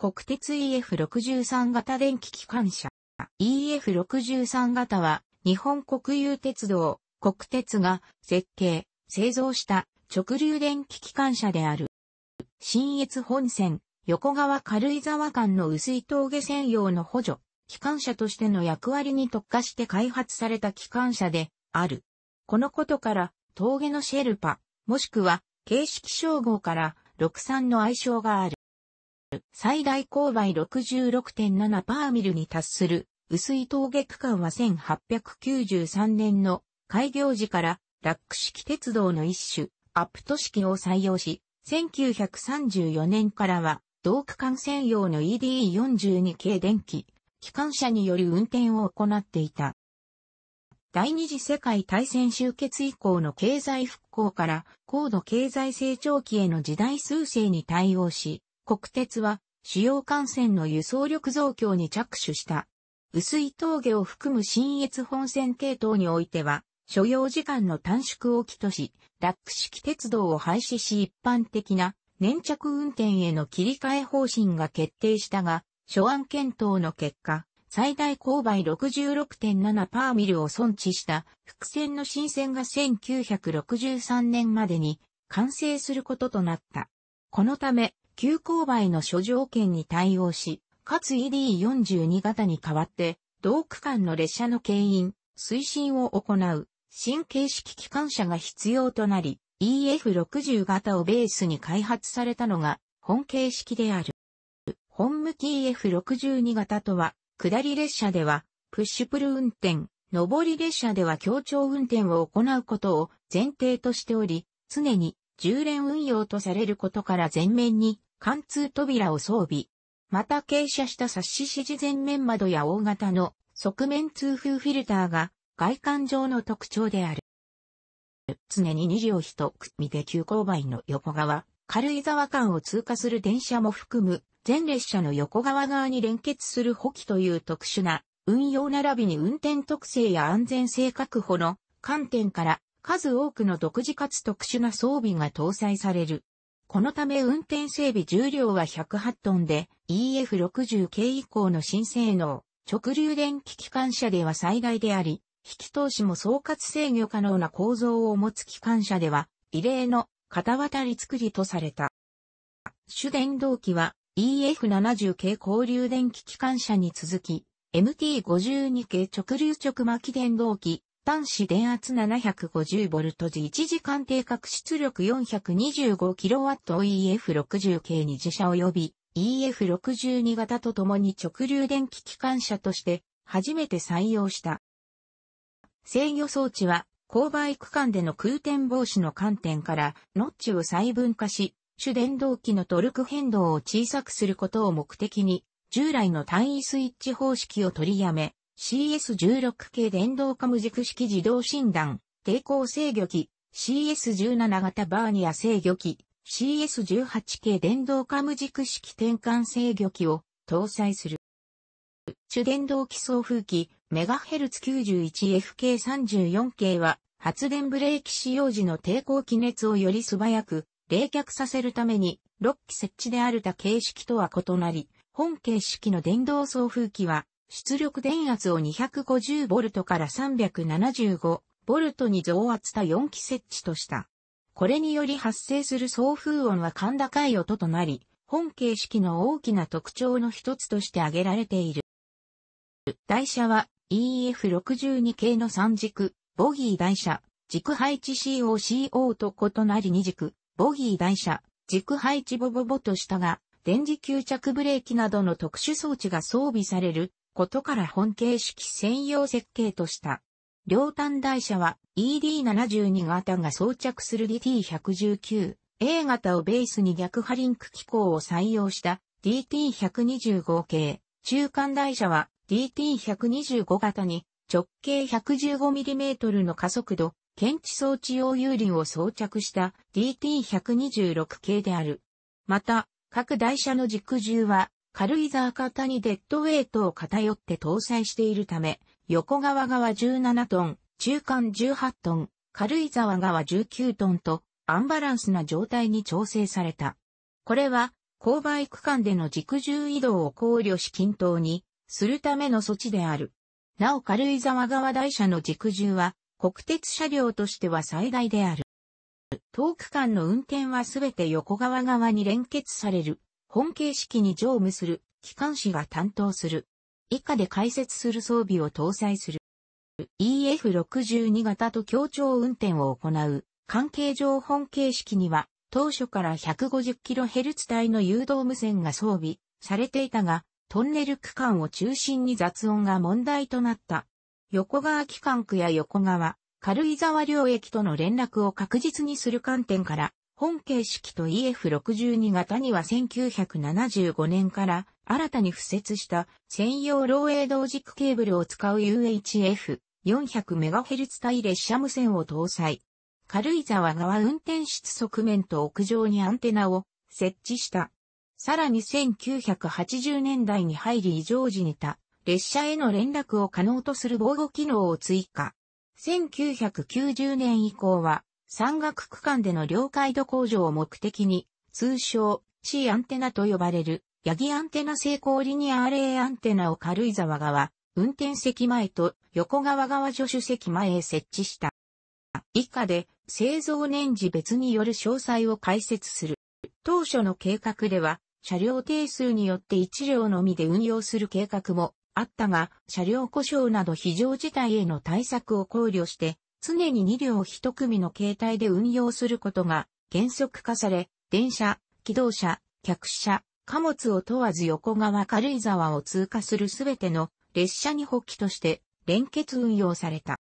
国鉄 EF63 型電気機関車。EF63 型は日本国有鉄道、国鉄が設計、製造した直流電気機関車である。新越本線、横川軽井沢間の薄い峠専用の補助、機関車としての役割に特化して開発された機関車である。このことから峠のシェルパ、もしくは形式称号から63の愛称がある。最大勾配66.7パーミルに達する、薄い峠区間は1893年の開業時からラック式鉄道の一種、アプト式を採用し、1934年からは同区間専用の EDE42 系電気、機関車による運転を行っていた。第二次世界大戦終結以降の経済復興から高度経済成長期への時代趨勢に対応し、国鉄は主要幹線の輸送力増強に着手した。薄い峠を含む新越本線系統においては、所要時間の短縮を起とし、ラック式鉄道を廃止し一般的な粘着運転への切り替え方針が決定したが、諸案検討の結果、最大勾配66.7パーミルを損置した伏線の新線が1963年までに完成することとなった。このため、急勾配の諸条件に対応し、かつ ED42 型に代わって、同区間の列車の牽引、推進を行う、新形式機関車が必要となり、EF60 型をベースに開発されたのが、本形式である。本向き EF62 型とは、下り列車では、プッシュプル運転、上り列車では協調運転を行うことを前提としており、常に充連運用とされることから前面に貫通扉を装備。また傾斜したサッシ支持前面窓や大型の側面通風フィルターが外観上の特徴である。常に2時を一組で急勾配の横側、軽井沢間を通過する電車も含む全列車の横側側に連結する補機という特殊な運用並びに運転特性や安全性確保の観点から数多くの独自かつ特殊な装備が搭載される。このため運転整備重量は108トンで EF60 系以降の新性能、直流電気機関車では最大であり、引き通しも総括制御可能な構造を持つ機関車では、異例の片渡り作りとされた。主電動機は EF70 系交流電気機関車に続き、MT52 系直流直巻電動機端子電圧 750V 時1時間定格出力 425kW EF60 k に自社及び EF62 型と共に直流電気機関車として初めて採用した。制御装置は勾配区間での空転防止の観点からノッチを細分化し、主電動機のトルク変動を小さくすることを目的に、従来の単位スイッチ方式を取りやめ、CS16 系電動化無軸式自動診断、抵抗制御機、CS17 型バーニア制御機、CS18 系電動化無軸式転換制御機を搭載する。主電動機送風機、MHz91F k 34系は、発電ブレーキ使用時の抵抗気熱をより素早く冷却させるために6機設置である他形式とは異なり、本形式の電動送風機は出力電圧を 250V から 375V に増圧した4機設置とした。これにより発生する送風音は感高い音となり、本形式の大きな特徴の一つとして挙げられている。台車は EF62 系の3軸、ボギー台車、軸配置 COCO と異なり2軸、ボギー台車、軸配置ボボボとしたが、電磁吸着ブレーキなどの特殊装置が装備されることから本形式専用設計とした。両端台車は ED72 型が装着する DT119、A 型をベースに逆波リンク機構を採用した DT125 系。中間台車は DT125 型に直径 115mm の加速度、検知装置用有輪を装着した DT126 系である。また、各台車の軸重は軽井沢型にデッドウェイトを偏って搭載しているため、横側側17トン、中間18トン、軽井沢側19トンと、アンバランスな状態に調整された。これは、勾配区間での軸重移動を考慮し均等にするための措置である。なお軽井沢側台車の軸重は国鉄車両としては最大である。遠区間の運転はすべて横側側に連結される。本形式に乗務する機関士が担当する。以下で解説する装備を搭載する。EF62 型と協調運転を行う関係上本形式には当初から 150kHz 帯の誘導無線が装備されていたがトンネル区間を中心に雑音が問題となった。横川機関区や横川、軽井沢領域との連絡を確実にする観点から本形式と EF62 型には1975年から新たに付設した専用漏洩同軸ケーブルを使う UHF400MHz 対列車無線を搭載。軽井沢側運転室側面と屋上にアンテナを設置した。さらに1980年代に入り異常時にた列車への連絡を可能とする防護機能を追加。1990年以降は山岳区間での領海度向上を目的に、通称 C アンテナと呼ばれる、ヤギアンテナ成功リニアアレイアンテナを軽井沢側、運転席前と横川側助手席前へ設置した。以下で、製造年次別による詳細を解説する。当初の計画では、車両定数によって1両のみで運用する計画もあったが、車両故障など非常事態への対策を考慮して、常に2両1組の形態で運用することが原則化され、電車、機動車、客車、貨物を問わず横側軽井沢を通過するすべての列車に補機として連結運用された。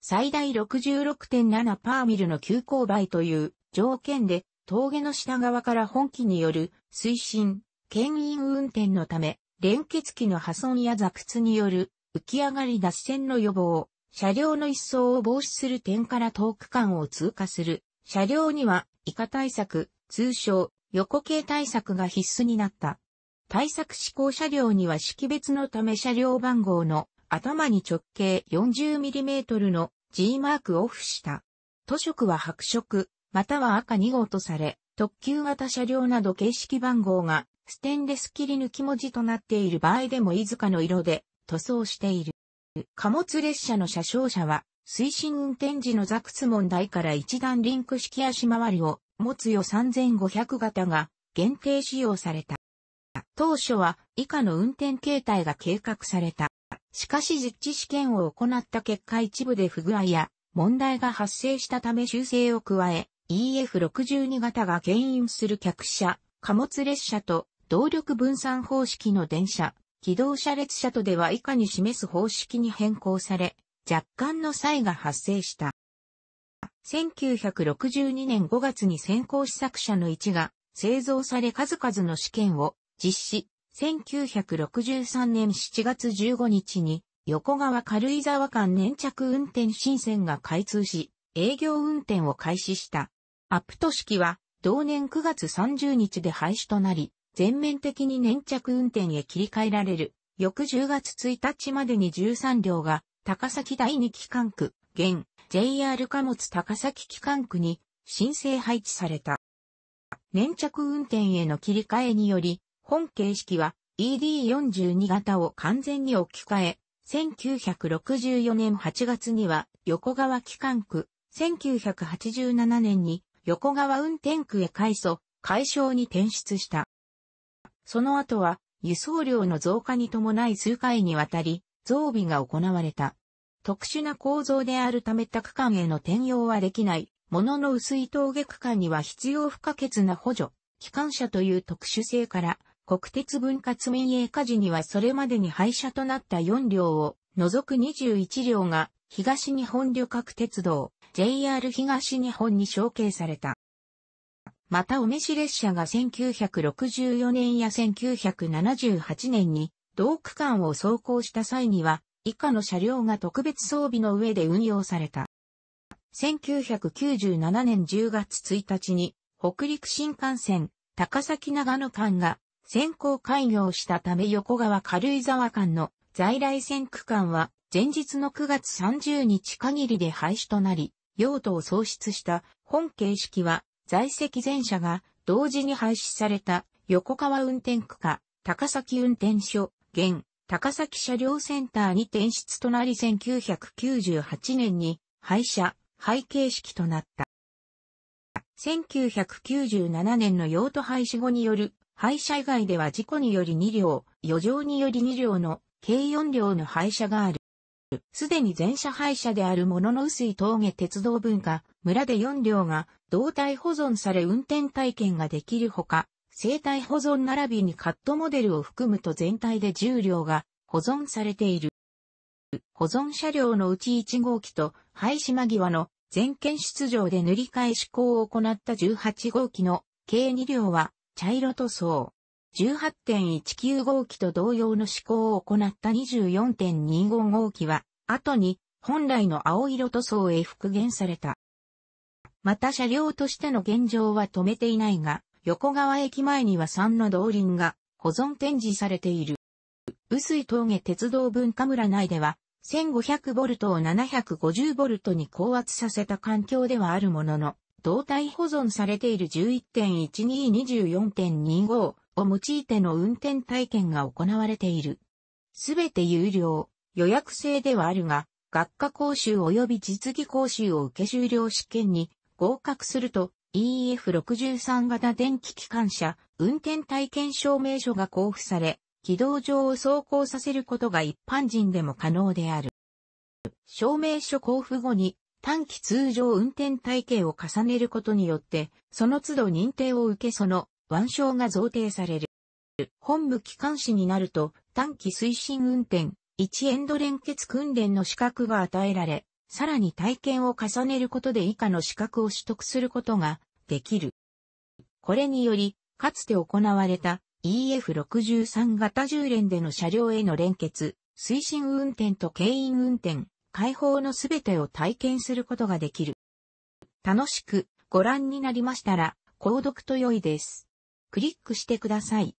最大66.7パーミルの急勾配という条件で峠の下側から本機による推進、牽引運転のため連結機の破損や挫屈による浮き上がり脱線の予防、車両の一層を防止する点から遠く間を通過する。車両には、以下対策、通称、横系対策が必須になった。対策指向車両には識別のため車両番号の頭に直径 40mm の G マークを付した。塗色は白色、または赤2号とされ、特急型車両など形式番号がステンレス切り抜き文字となっている場合でもいずかの色で塗装している。貨物列車の車掌車は、推進運転時のザク問モン台から一段リンク式足回りを持つよ3500型が限定使用された。当初は以下の運転形態が計画された。しかし実地試験を行った結果一部で不具合や問題が発生したため修正を加え、EF62 型が牽引する客車、貨物列車と動力分散方式の電車、機動車列車とでは以下に示す方式に変更され、若干の差異が発生した。1962年5月に先行試作車の1が製造され数々の試験を実施。1963年7月15日に横川軽井沢間粘着運転新線が開通し、営業運転を開始した。アップト式は同年9月30日で廃止となり、全面的に粘着運転へ切り替えられる。翌10月1日までに13両が高崎第2機関区、現 JR 貨物高崎機関区に申請配置された。粘着運転への切り替えにより、本形式は ED42 型を完全に置き換え、1964年8月には横川機関区、1987年に横川運転区へ改装、解消に転出した。その後は輸送量の増加に伴い数回にわたり増備が行われた。特殊な構造であるため他区間への転用はできない、ものの薄い峠区間には必要不可欠な補助、機関車という特殊性から、国鉄分割民営化時にはそれまでに廃車となった4両を除く21両が東日本旅客鉄道 JR 東日本に承継された。またお召し列車が1964年や1978年に同区間を走行した際には以下の車両が特別装備の上で運用された。1997年10月1日に北陸新幹線高崎長野間が先行開業したため横川軽井沢間の在来線区間は前日の9月30日限りで廃止となり、用途を喪失した本形式は在籍全車が同時に廃止された横川運転区か高崎運転所、現高崎車両センターに転出となり1998年に廃車、廃形式となった。1997年の用途廃止後による廃車以外では事故により2両、余剰により2両の計4両の廃車がある。すでに全車廃車であるものの薄い峠鉄道分が、村で4両が、胴体保存され運転体験ができるほか、生体保存並びにカットモデルを含むと全体で10両が保存されている。保存車両のうち1号機と廃止間際の全県出場で塗り替え施工を行った18号機の計2両は茶色塗装。18.19号機と同様の試行を行った24.25号機は、後に本来の青色塗装へ復元された。また車両としての現状は止めていないが、横川駅前には3の動輪が保存展示されている。薄い峠鉄道文化村内では、1500ボルトを750ボルトに高圧させた環境ではあるものの、胴体保存されている11.1224.25を用いての運転体験が行われている。すべて有料、予約制ではあるが、学科講習及び実技講習を受け終了試験に合格すると EF63 型電気機関車運転体験証明書が交付され、軌道上を走行させることが一般人でも可能である。証明書交付後に短期通常運転体系を重ねることによって、その都度認定を受けその腕章が贈呈される。本部機関士になると短期推進運転、1エンド連結訓練の資格が与えられ、さらに体験を重ねることで以下の資格を取得することができる。これにより、かつて行われた EF63 型10連での車両への連結、推進運転と牽引運転、解放のすべてを体験することができる。楽しくご覧になりましたら、購読と良いです。クリックしてください。